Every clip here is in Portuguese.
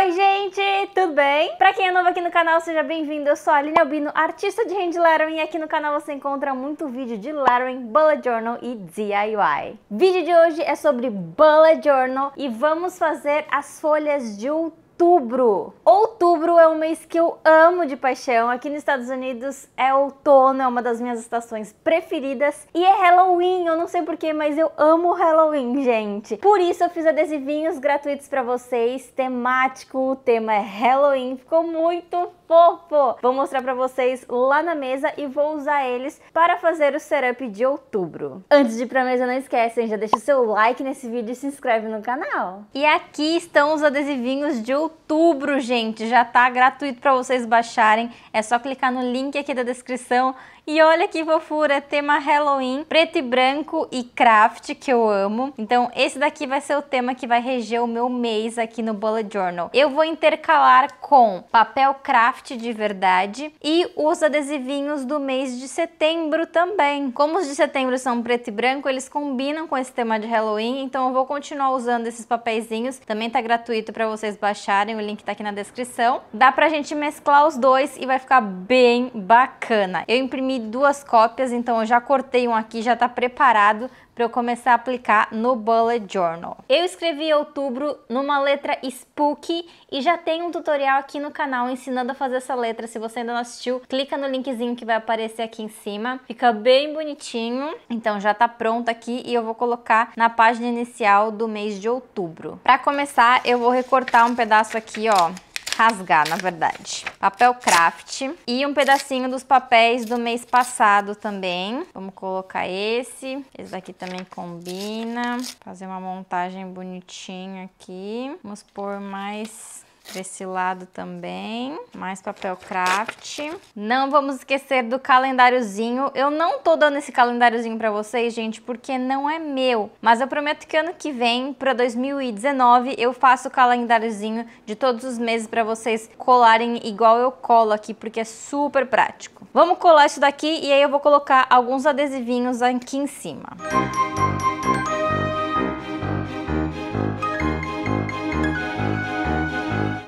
Oi, gente! Tudo bem? Pra quem é novo aqui no canal, seja bem-vindo. Eu sou a Aline Albino, artista de hand lettering, e aqui no canal você encontra muito vídeo de lettering, bullet journal e DIY. vídeo de hoje é sobre bullet journal e vamos fazer as folhas de outubro outubro. Outubro é um mês que eu amo de paixão. Aqui nos Estados Unidos é outono, é uma das minhas estações preferidas. E é Halloween, eu não sei porquê, mas eu amo Halloween, gente. Por isso eu fiz adesivinhos gratuitos para vocês, temático. O tema é Halloween, ficou muito fofo! Vou mostrar pra vocês lá na mesa e vou usar eles para fazer o setup de outubro. Antes de ir pra mesa, não esquecem, já deixa o seu like nesse vídeo e se inscreve no canal. E aqui estão os adesivinhos de outubro, gente. Já tá gratuito pra vocês baixarem. É só clicar no link aqui da descrição e olha que fofura, é tema Halloween, preto e branco e craft, que eu amo. Então esse daqui vai ser o tema que vai reger o meu mês aqui no Bullet Journal. Eu vou intercalar com papel craft craft de verdade e os adesivinhos do mês de setembro também. Como os de setembro são preto e branco, eles combinam com esse tema de Halloween, então eu vou continuar usando esses papeizinhos. Também tá gratuito para vocês baixarem, o link tá aqui na descrição. Dá pra gente mesclar os dois e vai ficar bem bacana. Eu imprimi duas cópias, então eu já cortei um aqui, já tá preparado para eu começar a aplicar no bullet journal. Eu escrevi outubro numa letra spooky e já tem um tutorial aqui no canal ensinando a fazer essa letra. Se você ainda não assistiu, clica no linkzinho que vai aparecer aqui em cima. Fica bem bonitinho. Então já tá pronto aqui e eu vou colocar na página inicial do mês de outubro. Para começar, eu vou recortar um pedaço aqui, ó, rasgar, na verdade. Papel craft e um pedacinho dos papéis do mês passado também. Vamos colocar esse. Esse daqui também combina. Fazer uma montagem bonitinha aqui. Vamos pôr mais Desse esse lado também. Mais papel craft. Não vamos esquecer do calendáriozinho. Eu não tô dando esse calendáriozinho para vocês, gente, porque não é meu. Mas eu prometo que ano que vem, para 2019, eu faço o calendáriozinho de todos os meses para vocês colarem igual eu colo aqui, porque é super prático. Vamos colar isso daqui e aí eu vou colocar alguns adesivinhos aqui em cima. Música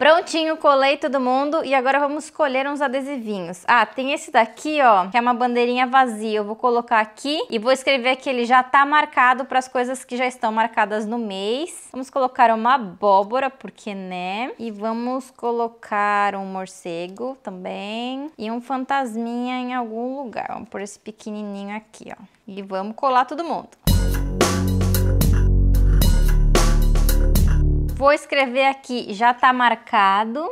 Prontinho, colei todo mundo e agora vamos escolher uns adesivinhos. Ah, tem esse daqui, ó, que é uma bandeirinha vazia. Eu vou colocar aqui e vou escrever que ele já tá marcado para as coisas que já estão marcadas no mês. Vamos colocar uma abóbora, porque né? E vamos colocar um morcego também e um fantasminha em algum lugar. Vamos por esse pequenininho aqui, ó. E vamos colar todo mundo. Vou escrever aqui, já tá marcado.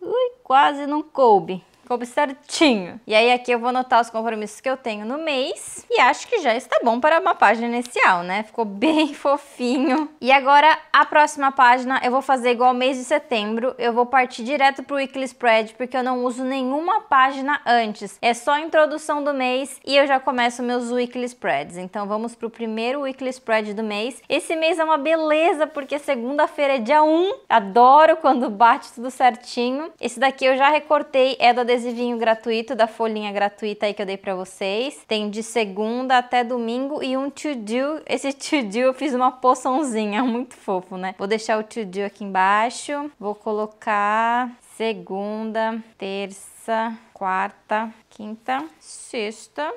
Ui, quase não coube. Coube certinho. E aí aqui eu vou anotar os compromissos que eu tenho no mês. E acho que já está bom para uma página inicial, né? Ficou bem fofinho. E agora a próxima página eu vou fazer igual ao mês de setembro. Eu vou partir direto para o Weekly Spread porque eu não uso nenhuma página antes. É só a introdução do mês e eu já começo meus Weekly Spreads. Então vamos para o primeiro Weekly Spread do mês. Esse mês é uma beleza porque segunda-feira é dia 1. Adoro quando bate tudo certinho. Esse daqui eu já recortei, é da adesivinho gratuito da folhinha gratuita aí que eu dei para vocês. Tem de segunda até domingo e um to do. Esse to do eu fiz uma poçãozinha, muito fofo, né? Vou deixar o to do aqui embaixo. Vou colocar segunda, terça, quarta, quinta, sexta,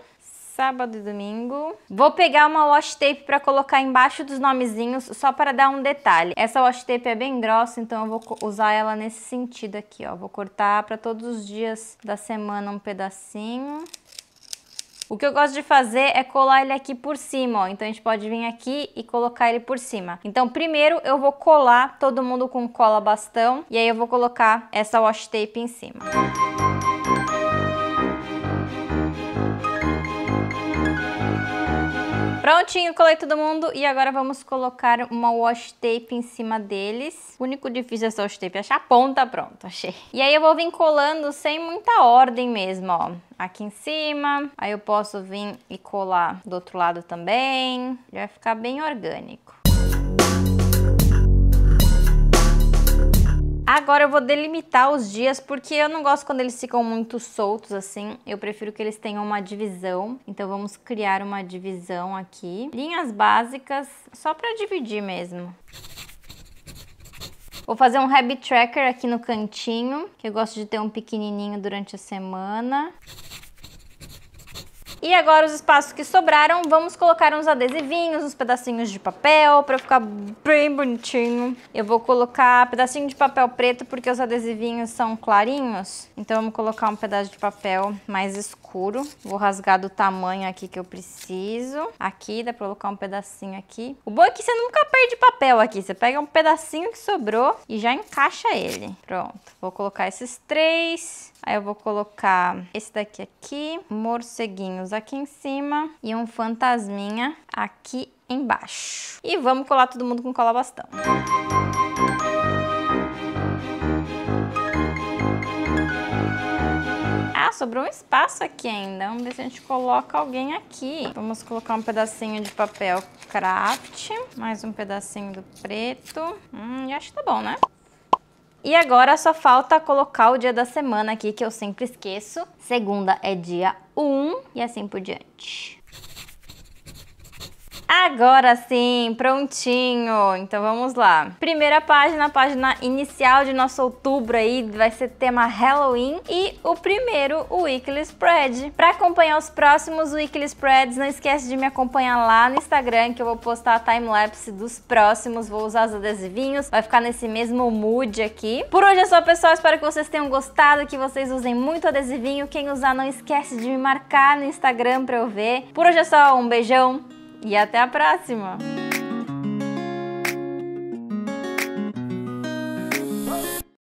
sábado e domingo. Vou pegar uma wash tape para colocar embaixo dos nomezinhos, só para dar um detalhe. Essa wash tape é bem grossa, então eu vou usar ela nesse sentido aqui, ó. Vou cortar para todos os dias da semana um pedacinho. O que eu gosto de fazer é colar ele aqui por cima, ó. Então a gente pode vir aqui e colocar ele por cima. Então primeiro eu vou colar todo mundo com cola bastão e aí eu vou colocar essa wash tape em cima. Música Prontinho, colei todo mundo e agora vamos colocar uma wash tape em cima deles. O único difícil dessa é wash tape é achar a ponta, pronto, achei. E aí eu vou vir colando sem muita ordem mesmo, ó. Aqui em cima, aí eu posso vir e colar do outro lado também. Já vai ficar bem orgânico. Agora eu vou delimitar os dias, porque eu não gosto quando eles ficam muito soltos assim. Eu prefiro que eles tenham uma divisão. Então vamos criar uma divisão aqui. Linhas básicas, só para dividir mesmo. Vou fazer um habit tracker aqui no cantinho, que eu gosto de ter um pequenininho durante a semana. E agora os espaços que sobraram, vamos colocar uns adesivinhos, uns pedacinhos de papel para ficar bem bonitinho. Eu vou colocar pedacinho de papel preto porque os adesivinhos são clarinhos. Então vamos colocar um pedaço de papel mais escuro. Vou rasgar do tamanho aqui que eu preciso. Aqui dá para colocar um pedacinho aqui. O bom é que você nunca perde papel aqui. Você pega um pedacinho que sobrou e já encaixa ele. Pronto. Vou colocar esses três. Aí eu vou colocar esse daqui aqui. Morceguinhos aqui em cima e um fantasminha aqui embaixo. E vamos colar todo mundo com cola bastão. Ah, sobrou um espaço aqui ainda. Vamos ver se a gente coloca alguém aqui. Vamos colocar um pedacinho de papel craft, mais um pedacinho do preto. Hum, acho que tá bom, né? E agora só falta colocar o dia da semana aqui, que eu sempre esqueço. Segunda é dia 1 e assim por diante. Agora sim, prontinho. Então vamos lá. Primeira página, a página inicial de nosso outubro aí, vai ser tema Halloween e o primeiro, o Weekly Spread. Para acompanhar os próximos Weekly Spreads, não esquece de me acompanhar lá no Instagram que eu vou postar a timelapse dos próximos, vou usar os adesivinhos, vai ficar nesse mesmo mood aqui. Por hoje é só, pessoal, espero que vocês tenham gostado, que vocês usem muito adesivinho. Quem usar, não esquece de me marcar no Instagram para eu ver. Por hoje é só, um beijão! E até a próxima!